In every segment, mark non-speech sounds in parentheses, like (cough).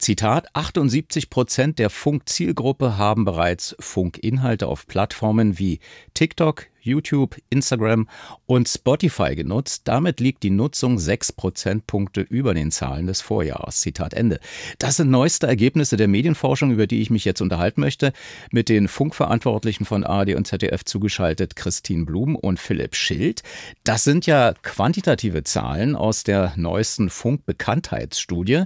Zitat, 78 Prozent der Funk-Zielgruppe haben bereits Funkinhalte auf Plattformen wie TikTok, YouTube, Instagram und Spotify genutzt. Damit liegt die Nutzung sechs Prozentpunkte über den Zahlen des Vorjahres. Zitat Ende. Das sind neueste Ergebnisse der Medienforschung, über die ich mich jetzt unterhalten möchte, mit den Funkverantwortlichen von ARD und ZDF zugeschaltet, Christine Blum und Philipp Schild. Das sind ja quantitative Zahlen aus der neuesten Funkbekanntheitsstudie.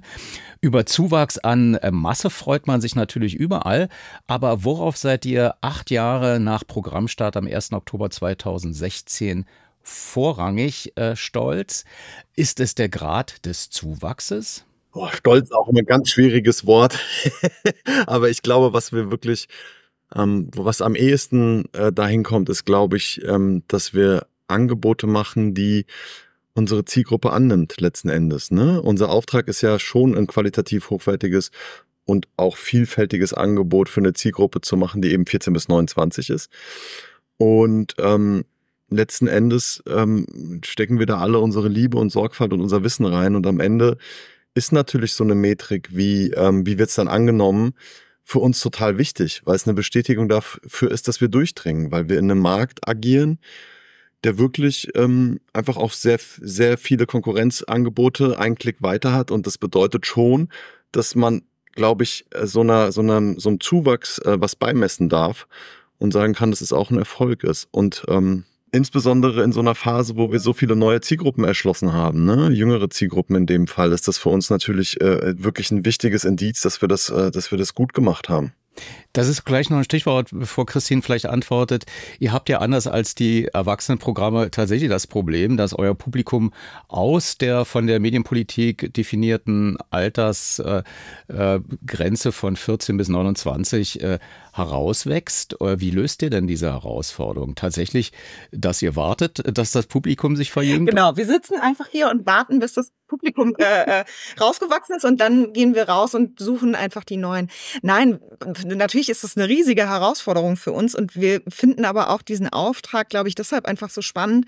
Über Zuwachs an Masse freut man sich natürlich überall, aber worauf seid ihr acht Jahre nach Programmstart am 1. Oktober Oktober 2016 vorrangig äh, stolz. Ist es der Grad des Zuwachses? Boah, stolz auch immer ein ganz schwieriges Wort. (laughs) Aber ich glaube, was wir wirklich, ähm, was am ehesten äh, dahin kommt, ist, glaube ich, ähm, dass wir Angebote machen, die unsere Zielgruppe annimmt letzten Endes. Ne? Unser Auftrag ist ja schon ein qualitativ hochwertiges und auch vielfältiges Angebot für eine Zielgruppe zu machen, die eben 14 bis 29 ist. Und ähm, letzten Endes ähm, stecken wir da alle unsere Liebe und Sorgfalt und unser Wissen rein. Und am Ende ist natürlich so eine Metrik, wie, ähm, wie wird es dann angenommen, für uns total wichtig, weil es eine Bestätigung dafür ist, dass wir durchdringen, weil wir in einem Markt agieren, der wirklich ähm, einfach auch sehr, sehr viele Konkurrenzangebote einen Klick weiter hat. Und das bedeutet schon, dass man, glaube ich, äh, so einer, so einer, so einem Zuwachs äh, was beimessen darf und sagen kann, dass es auch ein Erfolg ist. Und ähm, insbesondere in so einer Phase, wo wir so viele neue Zielgruppen erschlossen haben, ne? jüngere Zielgruppen in dem Fall, ist das für uns natürlich äh, wirklich ein wichtiges Indiz, dass wir das, äh, dass wir das gut gemacht haben. Das ist gleich noch ein Stichwort, bevor Christine vielleicht antwortet. Ihr habt ja anders als die Erwachsenenprogramme tatsächlich das Problem, dass euer Publikum aus der von der Medienpolitik definierten Altersgrenze äh, äh von 14 bis 29 äh, herauswächst. Äh, wie löst ihr denn diese Herausforderung? Tatsächlich, dass ihr wartet, dass das Publikum sich verjüngt? Genau, wir sitzen einfach hier und warten, bis das Publikum äh, äh rausgewachsen ist und dann gehen wir raus und suchen einfach die neuen. Nein, natürlich ist das eine riesige Herausforderung für uns und wir finden aber auch diesen Auftrag, glaube ich, deshalb einfach so spannend,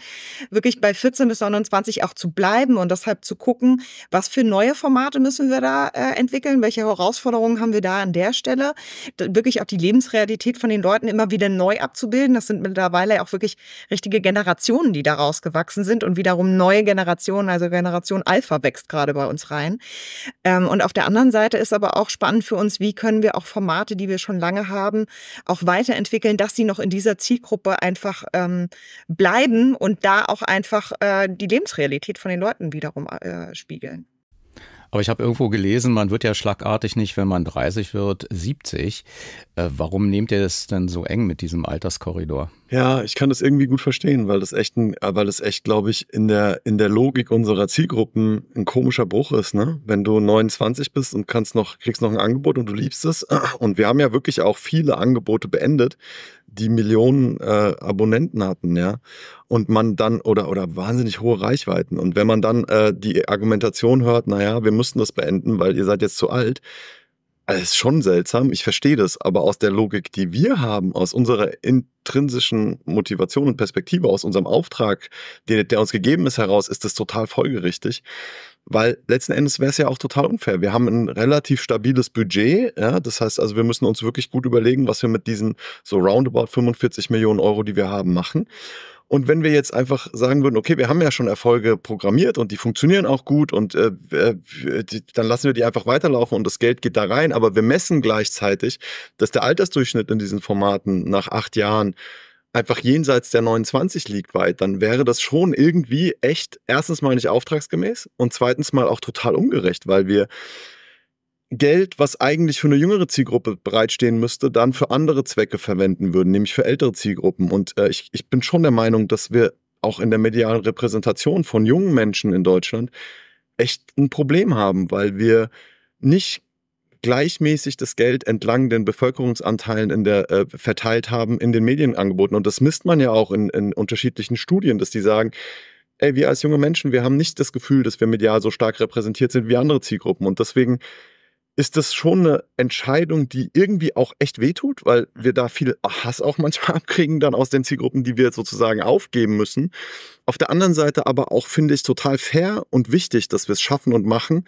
wirklich bei 14 bis 29 auch zu bleiben und deshalb zu gucken, was für neue Formate müssen wir da äh, entwickeln, welche Herausforderungen haben wir da an der Stelle, wirklich auch die Lebensrealität von den Leuten immer wieder neu abzubilden. Das sind mittlerweile auch wirklich richtige Generationen, die daraus gewachsen sind und wiederum neue Generationen, also Generation Alpha wächst gerade bei uns rein. Ähm, und auf der anderen Seite ist aber auch spannend für uns, wie können wir auch Formate, die die wir schon lange haben, auch weiterentwickeln, dass sie noch in dieser Zielgruppe einfach ähm, bleiben und da auch einfach äh, die Lebensrealität von den Leuten wiederum äh, spiegeln. Aber ich habe irgendwo gelesen, man wird ja schlagartig nicht, wenn man 30 wird, 70. Äh, warum nehmt ihr das denn so eng mit diesem Alterskorridor? Ja, ich kann das irgendwie gut verstehen, weil das echt, äh, echt, glaube ich, in der, in der Logik unserer Zielgruppen ein komischer Bruch ist, ne? Wenn du 29 bist und kannst noch, kriegst noch ein Angebot und du liebst es. (clears throat) Und wir haben ja wirklich auch viele Angebote beendet, die Millionen äh, Abonnenten hatten, ja. Und man dann, oder, oder wahnsinnig hohe Reichweiten. Und wenn man dann äh, die Argumentation hört, naja, wir mussten das beenden, weil ihr seid jetzt zu alt, das also, ist schon seltsam, ich verstehe das, aber aus der Logik, die wir haben, aus unserer intrinsischen Motivation und Perspektive, aus unserem Auftrag, der, der uns gegeben ist, heraus, ist das total folgerichtig. Weil letzten Endes wäre es ja auch total unfair. Wir haben ein relativ stabiles Budget. Ja? Das heißt also, wir müssen uns wirklich gut überlegen, was wir mit diesen so roundabout 45 Millionen Euro, die wir haben, machen. Und wenn wir jetzt einfach sagen würden, okay, wir haben ja schon Erfolge programmiert und die funktionieren auch gut und äh, äh die, dann lassen wir die einfach weiterlaufen und das Geld geht da rein, aber wir messen gleichzeitig, dass der Altersdurchschnitt in diesen Formaten nach acht Jahren einfach jenseits der 29 liegt weit, dann wäre das schon irgendwie echt erstens mal nicht auftragsgemäß und zweitens mal auch total ungerecht, weil wir Geld, was eigentlich für eine jüngere Zielgruppe bereitstehen müsste, dann für andere Zwecke verwenden würden, nämlich für ältere Zielgruppen. Und äh, ich, ich bin schon der Meinung, dass wir auch in der medialen Repräsentation von jungen Menschen in Deutschland echt ein Problem haben, weil wir nicht gleichmäßig das Geld entlang den Bevölkerungsanteilen in der, äh, verteilt haben in den Medienangeboten. Und das misst man ja auch in, in unterschiedlichen Studien, dass die sagen, ey, wir als junge Menschen, wir haben nicht das Gefühl, dass wir medial so stark repräsentiert sind wie andere Zielgruppen. Und deswegen ist das schon eine Entscheidung, die irgendwie auch echt wehtut, weil mhm. wir da viel Hass auch manchmal (laughs) abkriegen dann aus den Zielgruppen, die wir sozusagen aufgeben müssen. Auf der anderen Seite aber auch finde ich total fair und wichtig, dass wir es schaffen und machen.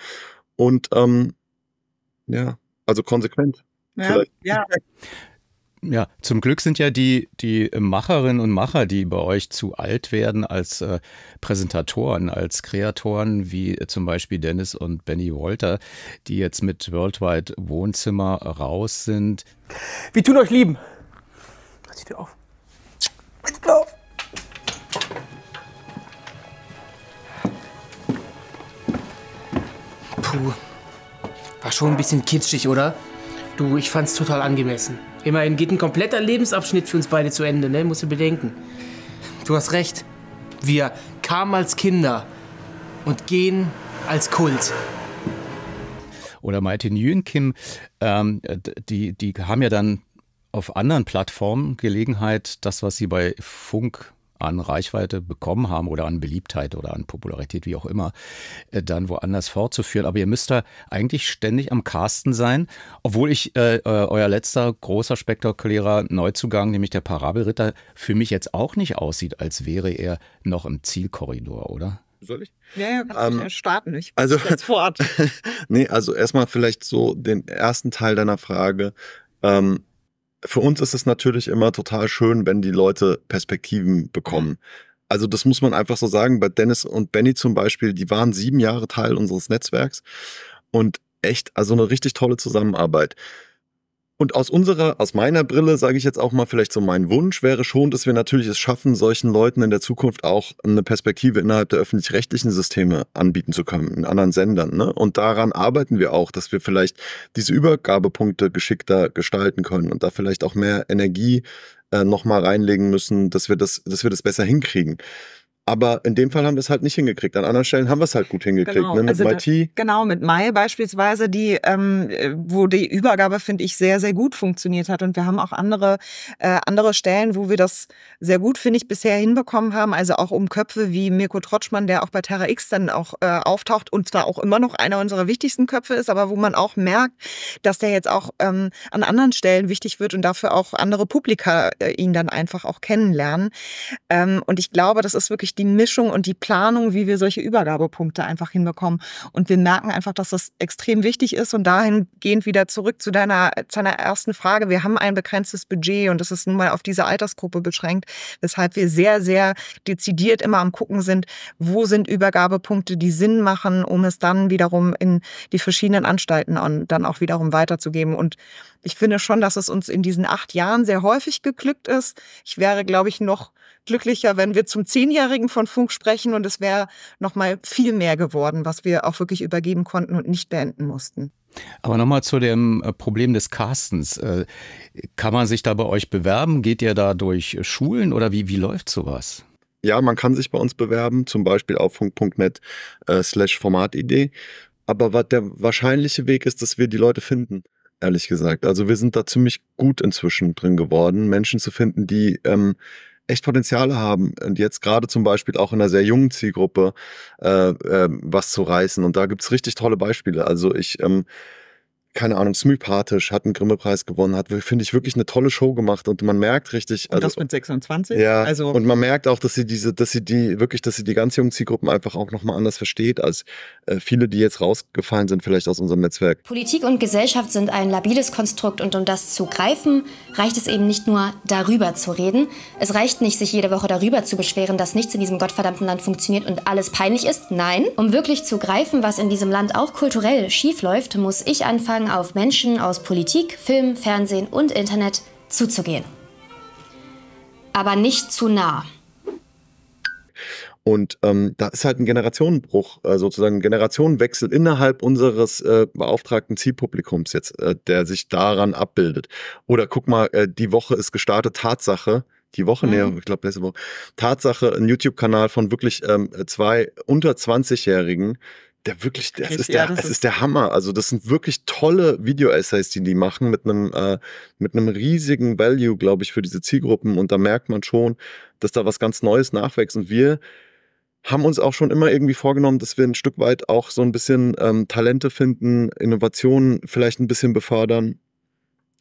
Und ähm, ja, also konsequent. Ja, ja. ja. zum Glück sind ja die, die Macherinnen und Macher, die bei euch zu alt werden als äh, Präsentatoren, als Kreatoren, wie zum Beispiel Dennis und Benny Walter, die jetzt mit Worldwide Wohnzimmer raus sind. Wir tun euch lieben. Mach die Tür auf. Mach die Tür auf. Puh. War schon ein bisschen kitschig, oder? Du, ich fand's total angemessen. Immerhin geht ein kompletter Lebensabschnitt für uns beide zu Ende, ne? Musst du bedenken. Du hast recht. Wir kamen als Kinder und gehen als Kult. Oder Maite Nguyen Kim, ähm, die, die haben ja dann auf anderen Plattformen Gelegenheit, das, was sie bei Funk an Reichweite bekommen haben oder an Beliebtheit oder an Popularität, wie auch immer, äh, dann woanders fortzuführen. Aber ihr müsst da eigentlich ständig am Casten sein, obwohl ich äh, äh, euer letzter großer spektakulärer Neuzugang, nämlich der Parabelritter, für mich jetzt auch nicht aussieht, als wäre er noch im Zielkorridor, oder? Soll ich? Ja, ja, ähm, starten. Ich also jetzt fort. (laughs) nee, also erstmal vielleicht so den ersten Teil deiner Frage. Ähm, für uns ist es natürlich immer total schön, wenn die Leute Perspektiven bekommen. Also das muss man einfach so sagen. Bei Dennis und Benny zum Beispiel, die waren sieben Jahre Teil unseres Netzwerks und echt, also eine richtig tolle Zusammenarbeit. Und aus unserer, aus meiner Brille sage ich jetzt auch mal vielleicht so, mein Wunsch wäre schon, dass wir natürlich es schaffen, solchen Leuten in der Zukunft auch eine Perspektive innerhalb der öffentlich-rechtlichen Systeme anbieten zu können, in anderen Sendern. Ne? Und daran arbeiten wir auch, dass wir vielleicht diese Übergabepunkte geschickter gestalten können und da vielleicht auch mehr Energie äh, nochmal reinlegen müssen, dass wir das, dass wir das besser hinkriegen. Aber in dem Fall haben wir es halt nicht hingekriegt. An anderen Stellen haben wir es halt gut hingekriegt. Genau. Ne? Mit also MIT. Genau, mit Mai beispielsweise, die, ähm, wo die Übergabe, finde ich, sehr, sehr gut funktioniert hat. Und wir haben auch andere, äh, andere Stellen, wo wir das sehr gut, finde ich, bisher hinbekommen haben. Also auch um Köpfe wie Mirko Trotschmann, der auch bei Terra X dann auch äh, auftaucht und zwar auch immer noch einer unserer wichtigsten Köpfe ist, aber wo man auch merkt, dass der jetzt auch ähm, an anderen Stellen wichtig wird und dafür auch andere Publika äh, ihn dann einfach auch kennenlernen. Ähm, und ich glaube, das ist wirklich die Mischung und die Planung, wie wir solche Übergabepunkte einfach hinbekommen. Und wir merken einfach, dass das extrem wichtig ist. Und dahingehend wieder zurück zu deiner, zu deiner ersten Frage. Wir haben ein begrenztes Budget und das ist nun mal auf diese Altersgruppe beschränkt, weshalb wir sehr, sehr dezidiert immer am Gucken sind, wo sind Übergabepunkte, die Sinn machen, um es dann wiederum in die verschiedenen Anstalten und dann auch wiederum weiterzugeben. Und ich finde schon, dass es uns in diesen acht Jahren sehr häufig geglückt ist. Ich wäre, glaube ich, noch glücklicher, wenn wir zum Zehnjährigen von Funk sprechen und es wäre nochmal viel mehr geworden, was wir auch wirklich übergeben konnten und nicht beenden mussten. Aber nochmal zu dem äh, Problem des Castens. Äh, kann man sich da bei euch bewerben? Geht ihr da durch Schulen oder wie, wie läuft sowas? Ja, man kann sich bei uns bewerben, zum Beispiel auf funk.net äh, slash Formatidee. Aber der wahrscheinliche Weg ist, dass wir die Leute finden, ehrlich gesagt. Also wir sind da ziemlich gut inzwischen drin geworden, Menschen zu finden, die ähm, echt Potenziale haben und jetzt gerade zum Beispiel auch in einer sehr jungen Zielgruppe äh, äh, was zu reißen. Und da gibt's richtig tolle Beispiele. Also ich ähm, keine Ahnung, Smypathisch hat einen Grimme-Preis gewonnen, hat, finde ich, wirklich eine tolle Show gemacht und man merkt richtig. Also, und das also mit 26? Ja. Also, und man merkt auch, dass sie diese, dass sie die, wirklich, dass sie die ganz jungen Zielgruppen einfach auch nochmal anders versteht als äh, viele, die jetzt rausgefallen sind, vielleicht aus unserem Netzwerk. Politik und Gesellschaft sind ein labiles Konstrukt und um das zu greifen, reicht es eben nicht nur darüber zu reden. Es reicht nicht, sich jede Woche darüber zu beschweren, dass nichts in diesem gottverdammten Land funktioniert und alles peinlich ist. Nein. Um wirklich zu greifen, was in diesem Land auch kulturell schiefläuft, muss ich anfangen, auf Menschen aus Politik, Film, Fernsehen und Internet zuzugehen. Aber nicht zu nah. Und ähm, da ist halt ein Generationenbruch, äh, sozusagen ein Generationenwechsel innerhalb unseres äh, beauftragten Zielpublikums jetzt, äh, der sich daran abbildet. Oder guck mal, äh, die Woche ist gestartet, Tatsache, die Woche, mhm. nee, ich glaube letzte Woche, Tatsache, ein YouTube-Kanal von wirklich ähm, zwei unter 20-Jährigen, der wirklich, das ist der, das es ist, ist der Hammer. Also das sind wirklich tolle Video-Essays, die die machen mit einem, äh, mit einem riesigen Value, glaube ich, für diese Zielgruppen. Und da merkt man schon, dass da was ganz Neues nachwächst. Und wir haben uns auch schon immer irgendwie vorgenommen, dass wir ein Stück weit auch so ein bisschen ähm, Talente finden, Innovationen vielleicht ein bisschen befördern.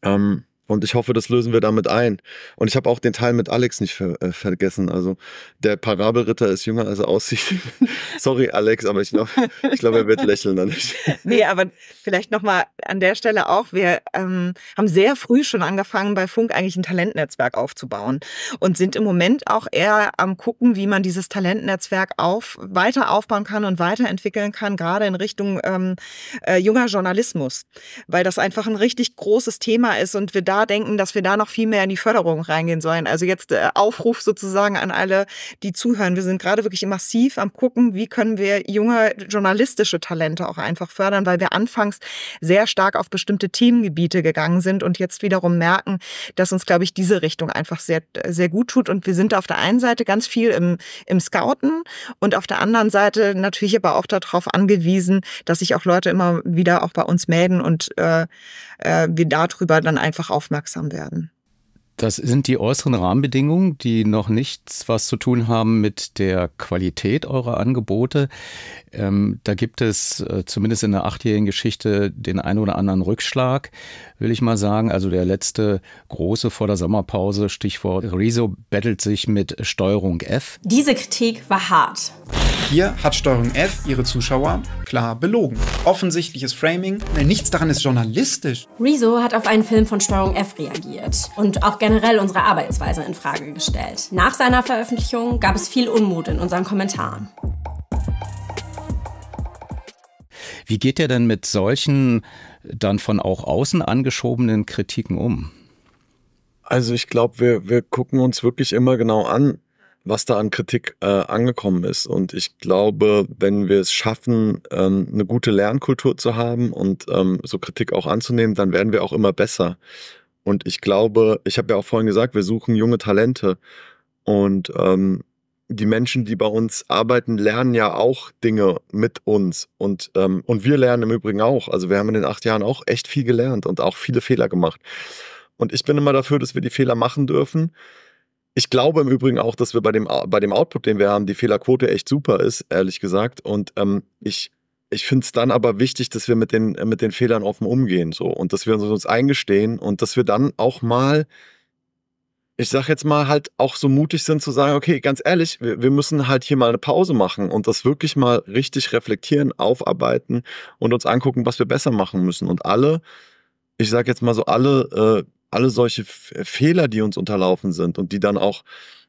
Ähm, und ich hoffe, das lösen wir damit ein. Und ich habe auch den Teil mit Alex nicht ver äh, vergessen. Also der Parabelritter ist jünger, als er aussieht. (laughs) Sorry, Alex, aber ich glaube, ich glaub, er wird lächeln dann nicht. (laughs) Nee, aber vielleicht nochmal an der Stelle auch. Wir ähm, haben sehr früh schon angefangen, bei Funk eigentlich ein Talentnetzwerk aufzubauen und sind im Moment auch eher am gucken, wie man dieses Talentnetzwerk auf, weiter aufbauen kann und weiterentwickeln kann, gerade in Richtung ähm, äh, junger Journalismus. Weil das einfach ein richtig großes Thema ist und wir da da denken, dass wir da noch viel mehr in die Förderung reingehen sollen. Also jetzt äh, Aufruf sozusagen an alle, die zuhören. Wir sind gerade wirklich massiv am gucken, wie können wir junge journalistische Talente auch einfach fördern, weil wir anfangs sehr stark auf bestimmte Themengebiete gegangen sind und jetzt wiederum merken, dass uns, glaube ich, diese Richtung einfach sehr, sehr gut tut. Und wir sind auf der einen Seite ganz viel im, im Scouten und auf der anderen Seite natürlich aber auch darauf angewiesen, dass sich auch Leute immer wieder auch bei uns melden und äh, äh wir darüber dann einfach auf aufmerksam werden. Das sind die äußeren Rahmenbedingungen, die noch nichts was zu tun haben mit der Qualität eurer Angebote. Ähm, da gibt es äh, zumindest in der achtjährigen Geschichte den einen oder anderen Rückschlag, will ich mal sagen. Also der letzte große vor der Sommerpause, Stichwort Riso, bettelt sich mit Steuerung F. Diese Kritik war hart. Hier hat Steuerung F ihre Zuschauer klar belogen. Offensichtliches Framing, nichts daran ist journalistisch. Rezo hat auf einen Film von Steuerung F reagiert und auch generell unsere Arbeitsweise in Frage gestellt. Nach seiner Veröffentlichung gab es viel Unmut in unseren Kommentaren. Wie geht er denn mit solchen dann von auch außen angeschobenen Kritiken um? Also ich glaube, wir, wir gucken uns wirklich immer genau an, was da an Kritik äh, angekommen ist. Und ich glaube, wenn wir es schaffen, ähm, eine gute Lernkultur zu haben und ähm, so Kritik auch anzunehmen, dann werden wir auch immer besser. Und ich glaube, ich habe ja auch vorhin gesagt, wir suchen junge Talente. Und ähm, die Menschen, die bei uns arbeiten, lernen ja auch Dinge mit uns. Und, ähm, und wir lernen im Übrigen auch. Also wir haben in den acht Jahren auch echt viel gelernt und auch viele Fehler gemacht. Und ich bin immer dafür, dass wir die Fehler machen dürfen ich glaube im Übrigen auch, dass wir bei dem, bei dem Output, den wir haben, die Fehlerquote echt super ist, ehrlich gesagt. Und ähm, ich, ich finde es dann aber wichtig, dass wir mit den, äh, mit den Fehlern offen umgehen so und dass wir uns, uns eingestehen und dass wir dann auch mal ich sag jetzt mal halt auch so mutig sind zu sagen, okay, ganz ehrlich, wir, wir, müssen halt hier mal eine Pause machen und das wirklich mal richtig reflektieren, aufarbeiten und uns angucken, was wir besser machen müssen. Und alle, ich sag jetzt mal so, alle äh, alle solche Fehler, die uns unterlaufen sind und die dann auch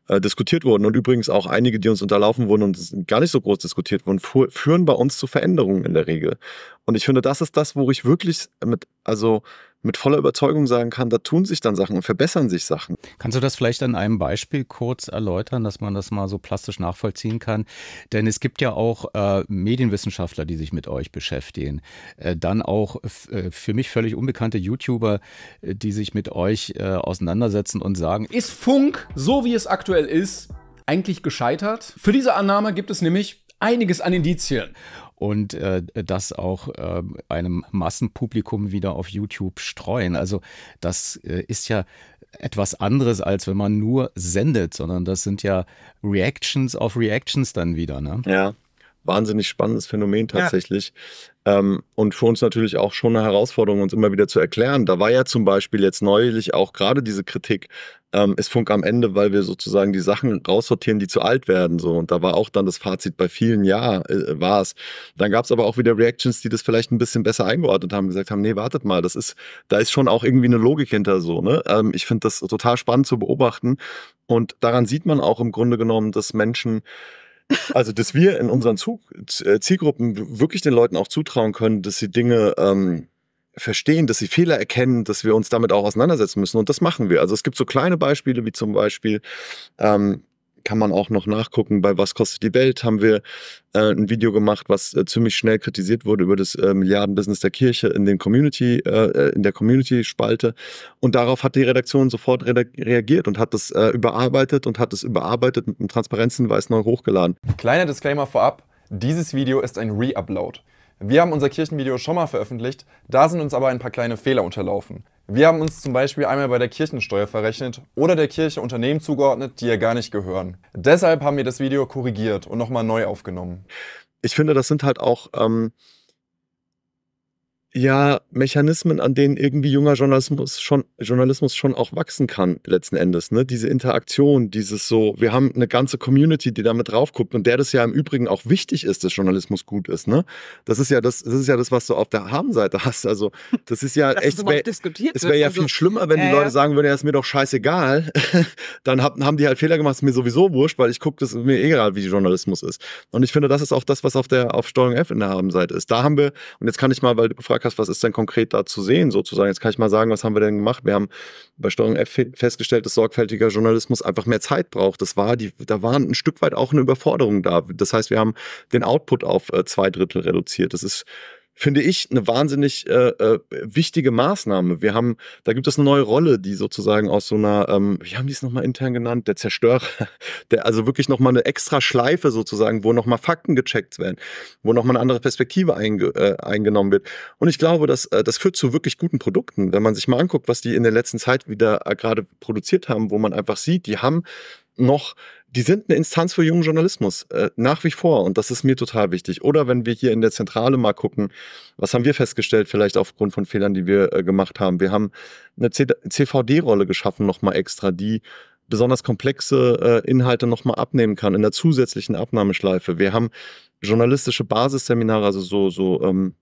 äh, diskutiert wurden und übrigens auch einige, die uns unterlaufen wurden und gar nicht so groß diskutiert wurden, fu- führen bei uns zu Veränderungen in der Regel. Und ich finde, das ist das, wo ich wirklich mit, also mit voller Überzeugung sagen kann, da tun sich dann Sachen und verbessern sich Sachen. Kannst du das vielleicht an einem Beispiel kurz erläutern, dass man das mal so plastisch nachvollziehen kann? Denn es gibt ja auch äh, Medienwissenschaftler, die sich mit euch beschäftigen. Äh, dann auch äh, für mich völlig unbekannte YouTuber, äh, die sich mit euch äh, auseinandersetzen und sagen, ist Funk, so wie es aktuell ist, eigentlich gescheitert? Für diese Annahme gibt es nämlich einiges an Indizien und äh, das auch äh, einem Massenpublikum wieder auf YouTube streuen. Also das äh, ist ja etwas anderes, als wenn man nur sendet, sondern das sind ja Reactions auf Reactions dann wieder. Ne? Ja, wahnsinnig spannendes Phänomen tatsächlich. Ja. Ähm, und für uns natürlich auch schon eine Herausforderung, uns immer wieder zu erklären. Da war ja zum Beispiel jetzt neulich auch gerade diese Kritik, ähm, ist Funk am Ende, weil wir sozusagen die Sachen raussortieren, die zu alt werden. So. Und da war auch dann das Fazit bei vielen, ja, äh, war es. Dann gab es aber auch wieder Reactions, die das vielleicht ein bisschen besser eingeordnet haben, gesagt haben, nee, wartet mal, das ist, da ist schon auch irgendwie eine Logik hinter so. Ne? Ähm, ich finde das total spannend zu beobachten. Und daran sieht man auch im Grunde genommen, dass Menschen also, dass wir in unseren äh, Zielgruppen wirklich den Leuten auch zutrauen können, dass sie Dinge ähm, verstehen, dass sie Fehler erkennen, dass wir uns damit auch auseinandersetzen müssen. Und das machen wir. Also es gibt so kleine Beispiele, wie zum Beispiel, ähm, kann man auch noch nachgucken. Bei Was kostet die Welt haben wir äh, ein Video gemacht, was äh, ziemlich schnell kritisiert wurde über das äh, Milliardenbusiness der Kirche in, den Community, äh, äh, in der Community-Spalte. Und darauf hat die Redaktion sofort re reagiert und hat das äh, überarbeitet und hat es überarbeitet mit einem Transparenzhinweis neu hochgeladen. Kleiner Disclaimer vorab, dieses Video ist ein Reupload. Wir haben unser Kirchenvideo schon mal veröffentlicht, da sind uns aber ein paar kleine Fehler unterlaufen. Wir haben uns zum Beispiel einmal bei der Kirchensteuer verrechnet oder der Kirche Unternehmen zugeordnet, die ihr gar nicht gehören. Deshalb haben wir das Video korrigiert und nochmal neu aufgenommen. Ich finde, das sind halt auch ähm, ja Mechanismen, an denen irgendwie junger Journalismus schon, Journalismus schon auch wachsen kann, letzten Endes. Ne? Diese Interaktion, dieses so, wir haben eine ganze Community, die damit drauf guckt und der das ja im Übrigen auch wichtig ist, dass Journalismus gut ist. Ne? Das ist ja das, das ist ja das, was du auf der Habenseite hast. Also, das ist ja echt. Es wäre ja also, viel schlimmer, wenn äh, die Leute sagen würden, ja, ist mir doch scheißegal. (laughs) Dann hab, haben die halt Fehler gemacht, ist mir sowieso wurscht, weil ich gucke, das ist mir egal, wie Journalismus ist. Und ich finde, das ist auch das, was auf der auf Steuerung F in der Habenseite ist. Da haben wir, und jetzt kann ich mal, weil du gefragt hast, hast, was ist denn konkret da zu sehen sozusagen. Jetzt kann ich mal sagen, was haben wir denn gemacht? Wir haben bei Steuerung F festgestellt, dass sorgfältiger Journalismus einfach mehr Zeit braucht. Das war die, da war ein Stück weit auch eine Überforderung da. Das heißt, wir haben den Output auf äh, zwei Drittel reduziert. Das ist finde ich, eine wahnsinnig äh, äh, wichtige Maßnahme. Wir haben, da gibt es eine neue Rolle, die sozusagen aus so einer, ähm, wie haben die es nochmal intern genannt, der Zerstörer, (laughs) der also wirklich nochmal eine extra Schleife sozusagen, wo nochmal Fakten gecheckt werden, wo nochmal eine andere Perspektive einge, äh, eingenommen wird. Und ich glaube, dass, äh, das führt zu wirklich guten Produkten. Wenn man sich mal anguckt, was die in der letzten Zeit wieder äh, gerade produziert haben, wo man einfach sieht, die haben noch die sind eine Instanz für jungen Journalismus, äh, nach wie vor. Und das ist mir total wichtig. Oder wenn wir hier in der Zentrale mal gucken, was haben wir festgestellt, vielleicht aufgrund von Fehlern, die wir äh, gemacht haben. Wir haben eine CVD-Rolle geschaffen, nochmal extra, die besonders komplexe äh, Inhalte nochmal abnehmen kann in der zusätzlichen Abnahmeschleife. Wir haben journalistische Basisseminare, also so, so ähm,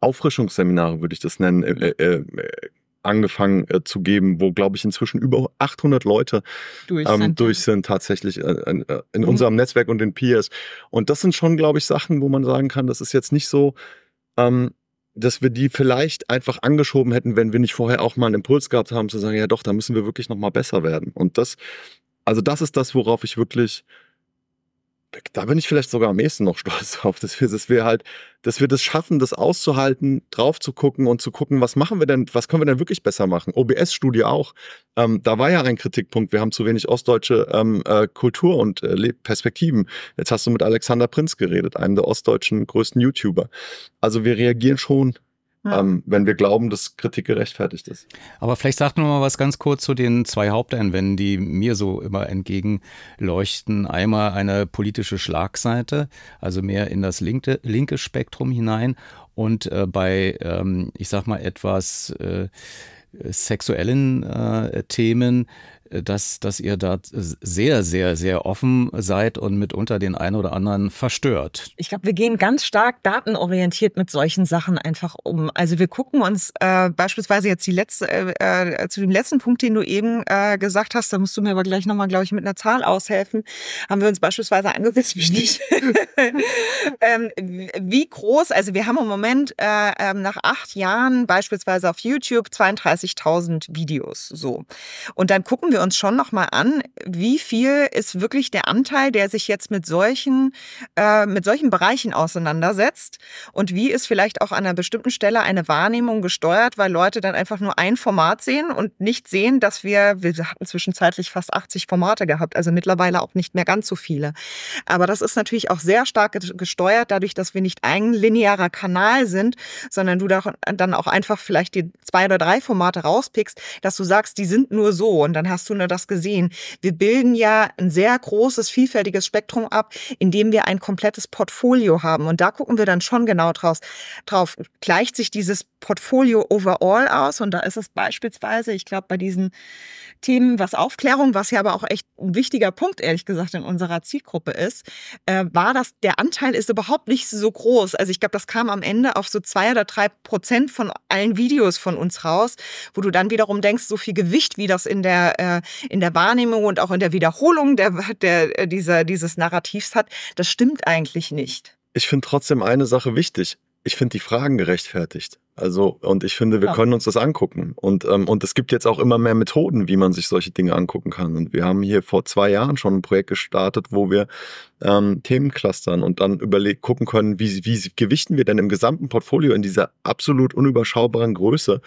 Auffrischungsseminare würde ich das nennen, äh, äh, äh angefangen äh, zu geben, wo, glaube ich, inzwischen über 800 Leute durch, ähm, sind. durch sind, tatsächlich äh, äh, in mhm. unserem Netzwerk und den Peers. Und das sind schon, glaube ich, Sachen, wo man sagen kann, das ist jetzt nicht so, ähm, dass wir die vielleicht einfach angeschoben hätten, wenn wir nicht vorher auch mal einen Impuls gehabt haben, zu sagen, ja doch, da müssen wir wirklich nochmal besser werden. Und das, also das ist das, worauf ich wirklich da bin ich vielleicht sogar am ehesten noch (laughs) stolz drauf, dass wir, dass wir halt, dass wir das schaffen, das auszuhalten, drauf zu gucken und zu gucken, was machen wir denn, was können wir denn wirklich besser machen? OBS-Studie auch. Ähm, da war ja ein Kritikpunkt. Wir haben zu wenig ostdeutsche ähm, äh, Kultur und äh, Perspektiven. Jetzt hast du mit Alexander Prinz geredet, einem der ostdeutschen größten YouTuber. Also wir reagieren schon ja. Ähm, wenn wir glauben, dass Kritik gerechtfertigt ist. Aber vielleicht sagt nur mal was ganz kurz zu den zwei Haupteinwänden, die mir so immer entgegenleuchten. Einmal eine politische Schlagseite, also mehr in das linke, linke Spektrum hinein und äh, bei, ähm, ich sag mal, etwas äh, sexuellen äh, Themen äh, dass, dass ihr da sehr, sehr, sehr offen seid und mitunter den einen oder anderen verstört. Ich glaube, wir gehen ganz stark datenorientiert mit solchen Sachen einfach um. Also wir gucken uns äh, beispielsweise jetzt die letzte, äh, äh zu dem letzten Punkt, den du eben äh, gesagt hast, da musst du mir aber gleich nochmal, glaube ich, mit einer Zahl aushelfen, haben wir uns beispielsweise angesetzt, (laughs) wie nicht, ähm, wie groß, also wir haben im Moment äh, ähm, nach acht Jahren beispielsweise auf YouTube 32.000 Videos so. Und dann gucken wir wir uns schon nochmal an, wie viel ist wirklich der Anteil, der sich jetzt mit solchen, äh, mit solchen Bereichen auseinandersetzt und wie ist vielleicht auch an einer bestimmten Stelle eine Wahrnehmung gesteuert, weil Leute dann einfach nur ein Format sehen und nicht sehen, dass wir, wir hatten zwischenzeitlich fast 80 Formate gehabt, also mittlerweile auch nicht mehr ganz so viele. Aber das ist natürlich auch sehr stark gesteuert, dadurch, dass wir nicht ein linearer Kanal sind, sondern du dann auch einfach vielleicht die zwei oder drei Formate rauspickst, dass du sagst, die sind nur so und dann hast du du nur das gesehen. Wir bilden ja ein sehr großes, vielfältiges Spektrum ab, indem wir ein komplettes Portfolio haben. Und da gucken wir dann schon genau draus, drauf. Gleicht sich dieses Portfolio overall aus? Und da ist es beispielsweise, ich glaube, bei diesen Themen, was Aufklärung, was ja aber auch echt ein wichtiger Punkt, ehrlich gesagt, in unserer Zielgruppe ist, äh, war das, der Anteil ist überhaupt nicht so groß. Also ich glaube, das kam am Ende auf so zwei oder drei Prozent von allen Videos von uns raus, wo du dann wiederum denkst, so viel Gewicht, wie das in der äh, in der Wahrnehmung und auch in der Wiederholung der, der, dieser, dieses Narrativs hat, das stimmt eigentlich nicht. Ich finde trotzdem eine Sache wichtig ich finde die Fragen gerechtfertigt. Also, und ich finde, wir ja. können uns das angucken. Und, ähm, und es gibt jetzt auch immer mehr Methoden, wie man sich solche Dinge angucken kann. Und wir haben hier vor zwei Jahren schon ein Projekt gestartet, wo wir ähm, Themen clustern und dann überlegen, gucken können, wie, wie gewichten wir denn im gesamten Portfolio in dieser absolut unüberschaubaren Größe,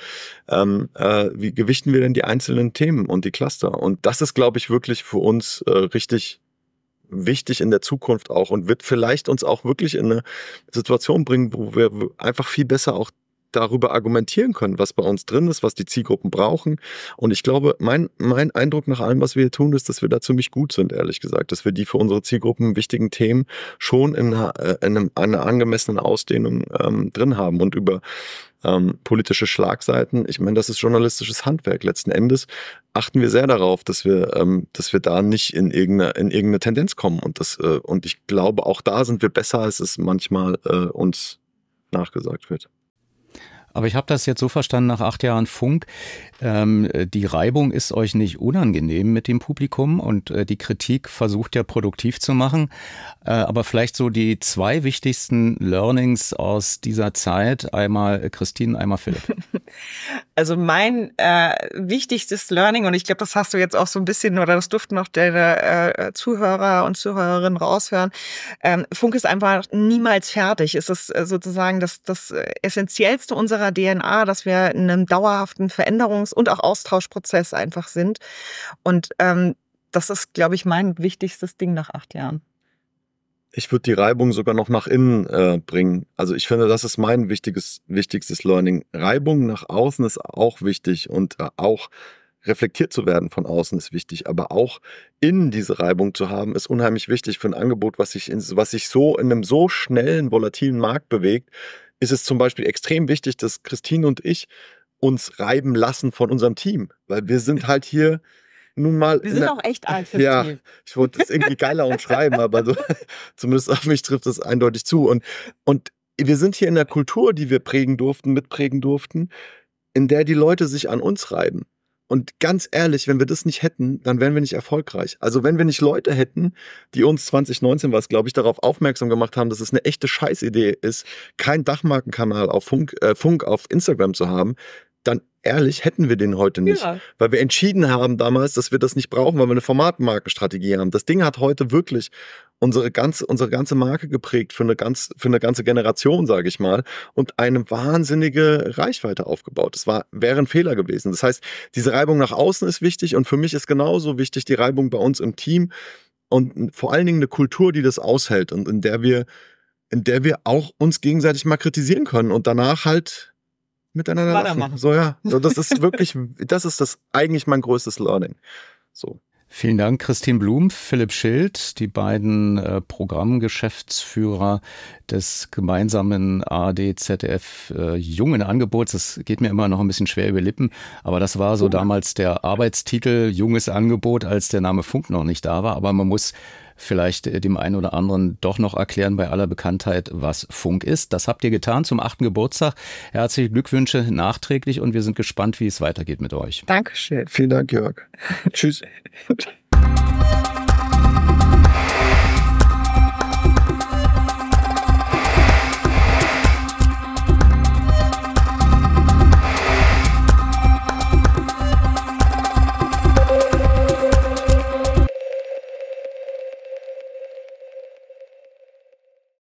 ähm, äh, wie gewichten wir denn die einzelnen Themen und die Cluster? Und das ist, glaube ich, wirklich für uns äh, richtig wichtig in der Zukunft auch und wird vielleicht uns auch wirklich in eine Situation bringen, wo wir einfach viel besser auch darüber argumentieren können, was bei uns drin ist, was die Zielgruppen brauchen. Und ich glaube, mein, mein Eindruck nach allem, was wir hier tun, ist, dass wir da ziemlich gut sind, ehrlich gesagt, dass wir die für unsere Zielgruppen wichtigen Themen schon in einer, äh, in einer angemessenen Ausdehnung ähm, drin haben und über ähm, politische Schlagseiten. Ich meine, das ist journalistisches Handwerk. Letzten Endes achten wir sehr darauf, dass wir, ähm, dass wir da nicht in irgendeine, in irgendeine Tendenz kommen. Und, das, äh, und ich glaube, auch da sind wir besser, als es manchmal äh, uns nachgesagt wird. Aber ich habe das jetzt so verstanden nach acht Jahren Funk, ähm, die Reibung ist euch nicht unangenehm mit dem Publikum und äh, die Kritik versucht ja produktiv zu machen. Äh, aber vielleicht so die zwei wichtigsten Learnings aus dieser Zeit, einmal äh, Christine, einmal Philipp. (laughs) Also mein äh, wichtigstes Learning, und ich glaube, das hast du jetzt auch so ein bisschen, oder das durften auch deine äh, Zuhörer und Zuhörerinnen raushören, ähm, Funk ist einfach niemals fertig. Es ist äh, sozusagen das, das Essentiellste unserer unserer DNA, dass wir in einem dauerhaften Veränderungs- und auch Austauschprozess einfach sind. Und ähm, das ist, glaube ich, mein wichtigstes Ding nach acht Jahren. Ich würde die Reibung sogar noch nach innen äh, bringen. Also ich finde, das ist mein wichtiges, wichtigstes Learning. Reibung nach außen ist auch wichtig und äh, auch reflektiert zu werden von außen ist wichtig, aber auch innen diese Reibung zu haben, ist unheimlich wichtig für ein Angebot, was sich, in, was sich so in einem so schnellen, volatilen Markt bewegt, ist es zum Beispiel extrem wichtig, dass Christine und ich uns reiben lassen von unserem Team, weil wir sind halt hier nun mal. Wir sind auch echt alt fürs Ja, Team. ich wollte das irgendwie geiler umschreiben, aber so, (laughs) zumindest auf mich trifft das eindeutig zu. Und, und wir sind hier in der Kultur, die wir prägen durften, mitprägen durften, in der die Leute sich an uns reiben. Und ganz ehrlich, wenn wir das nicht hätten, dann wären wir nicht erfolgreich. Also wenn wir nicht Leute hätten, die uns 2019 war glaube ich, darauf aufmerksam gemacht haben, dass es eine echte Scheißidee ist, keinen Dachmarkenkanal auf Funk, äh, Funk auf Instagram zu haben, ehrlich, hätten wir den heute nicht. Ja. Weil wir entschieden haben damals, dass wir das nicht brauchen, weil wir eine Formatmarkenstrategie haben. Das Ding hat heute wirklich unsere ganze, unsere ganze Marke geprägt für eine, ganz, für eine ganze Generation, sage ich mal, und eine wahnsinnige Reichweite aufgebaut. Das war, wäre ein Fehler gewesen. Das heißt, diese Reibung nach außen ist wichtig und für mich ist genauso wichtig die Reibung bei uns im Team und vor allen Dingen eine Kultur, die das aushält und in der wir in der wir auch uns gegenseitig mal kritisieren können und danach halt miteinander weitermachen. So ja, so, das ist wirklich, das ist das eigentlich mein größtes Learning. So. Vielen Dank, Christine Blum, Philipp Schild, die beiden äh, Programmgeschäftsführer des gemeinsamen ADZF äh, Jungen Angebots. Das geht mir immer noch ein bisschen schwer über Lippen, aber das war so damals der Arbeitstitel Junges Angebot, als der Name Funk noch nicht da war. Aber man muss vielleicht äh, dem einen oder anderen doch noch erklären bei aller Bekanntheit, was Funk ist. Das habt ihr getan zum achten Geburtstag. Herzliche Glückwünsche nachträglich und wir sind gespannt, wie es weitergeht mit euch. Dankeschön. Vielen Dank, Jörg. (laughs) Tschüss. (laughs)